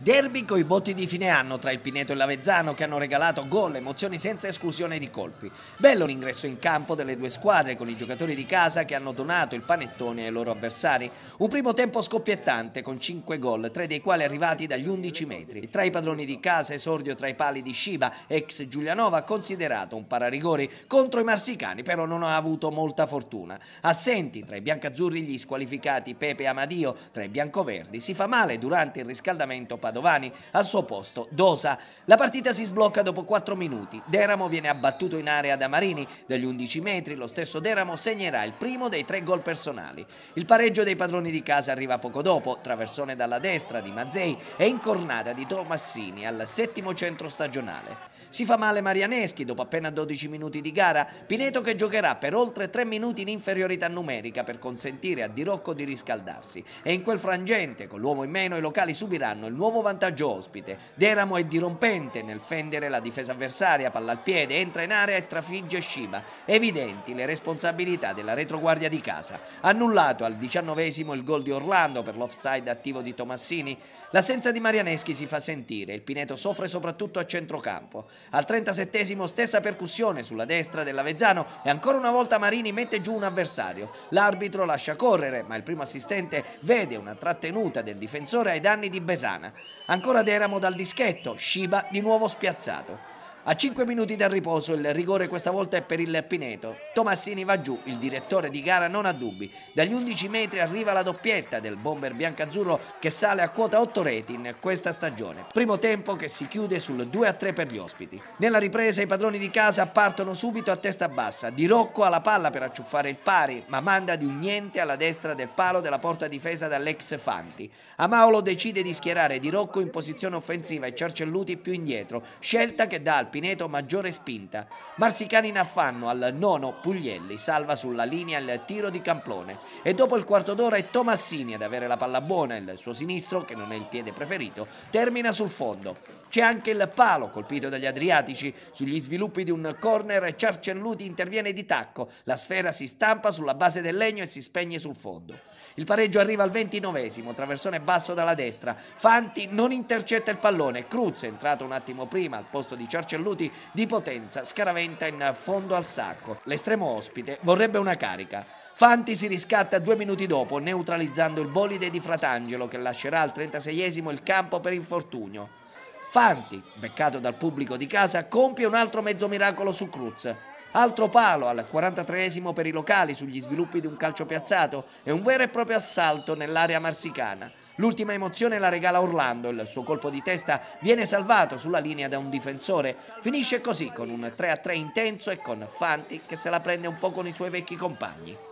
Derby coi botti di fine anno tra il Pineto e l'Avezzano che hanno regalato gol, emozioni senza esclusione di colpi. Bello l'ingresso in campo delle due squadre con i giocatori di casa che hanno donato il panettone ai loro avversari. Un primo tempo scoppiettante con 5 gol, 3 dei quali arrivati dagli 11 metri. Tra i padroni di casa esordio tra i pali di Sciba, ex Giulianova considerato un pararigori contro i marsicani però non ha avuto molta fortuna. Assenti tra i biancazzurri gli squalificati Pepe Amadio, tra i biancoverdi si fa male durante il riscaldamento Padovani, al suo posto Dosa. La partita si sblocca dopo 4 minuti, Deramo viene abbattuto in area da Marini, dagli 11 metri lo stesso Deramo segnerà il primo dei tre gol personali. Il pareggio dei padroni di casa arriva poco dopo, traversone dalla destra di Mazzei e incornata di Tomassini al settimo centro stagionale. Si fa male Marianeschi dopo appena 12 minuti di gara, Pineto che giocherà per oltre 3 minuti in inferiorità numerica per consentire a Di Rocco di riscaldarsi e in quel frangente con l'uomo in meno i locali subiranno il nuovo nuovo vantaggio ospite. Deramo è dirompente nel fendere la difesa avversaria, palla al piede, entra in area e trafigge Shiba. Evidenti le responsabilità della retroguardia di casa. Annullato al diciannovesimo il gol di Orlando per l'offside attivo di Tomassini. L'assenza di Marianeschi si fa sentire, il Pineto soffre soprattutto a centrocampo. Al trentasettesimo stessa percussione sulla destra dell'Avezzano e ancora una volta Marini mette giù un avversario. L'arbitro lascia correre, ma il primo assistente vede una trattenuta del difensore ai danni di Besana. Ancora Deramo dal dischetto, Shiba di nuovo spiazzato. A 5 minuti dal riposo il rigore questa volta è per il Pineto. Tomassini va giù, il direttore di gara non ha dubbi. Dagli 11 metri arriva la doppietta del bomber biancazzurro che sale a quota 8 reti in questa stagione. Primo tempo che si chiude sul 2-3 per gli ospiti. Nella ripresa i padroni di casa partono subito a testa bassa. Di Rocco ha la palla per acciuffare il pari, ma manda di un niente alla destra del palo della porta difesa dall'ex Fanti. Amaolo decide di schierare Di Rocco in posizione offensiva e Ciarcelluti più indietro, scelta che dà al Pineto Pineto maggiore spinta. Marsicani in affanno al nono Puglielli, salva sulla linea il tiro di Camplone. E dopo il quarto d'ora è Tomassini ad avere la palla buona, il suo sinistro, che non è il piede preferito, termina sul fondo. C'è anche il palo colpito dagli Adriatici. Sugli sviluppi di un corner Ciarcelluti interviene di tacco. La sfera si stampa sulla base del legno e si spegne sul fondo. Il pareggio arriva al ventinovesimo, traversone basso dalla destra. Fanti non intercetta il pallone. Cruz, entrato un attimo prima al posto di Ciarcelluti, Celluti di Potenza scaraventa in fondo al sacco. L'estremo ospite vorrebbe una carica. Fanti si riscatta due minuti dopo neutralizzando il bolide di Fratangelo che lascerà al 36esimo il campo per infortunio. Fanti, beccato dal pubblico di casa, compie un altro mezzo miracolo su Cruz. Altro palo al 43esimo per i locali sugli sviluppi di un calcio piazzato e un vero e proprio assalto nell'area marsicana. L'ultima emozione la regala Orlando, il suo colpo di testa viene salvato sulla linea da un difensore. Finisce così con un 3-3 intenso e con Fanti che se la prende un po' con i suoi vecchi compagni.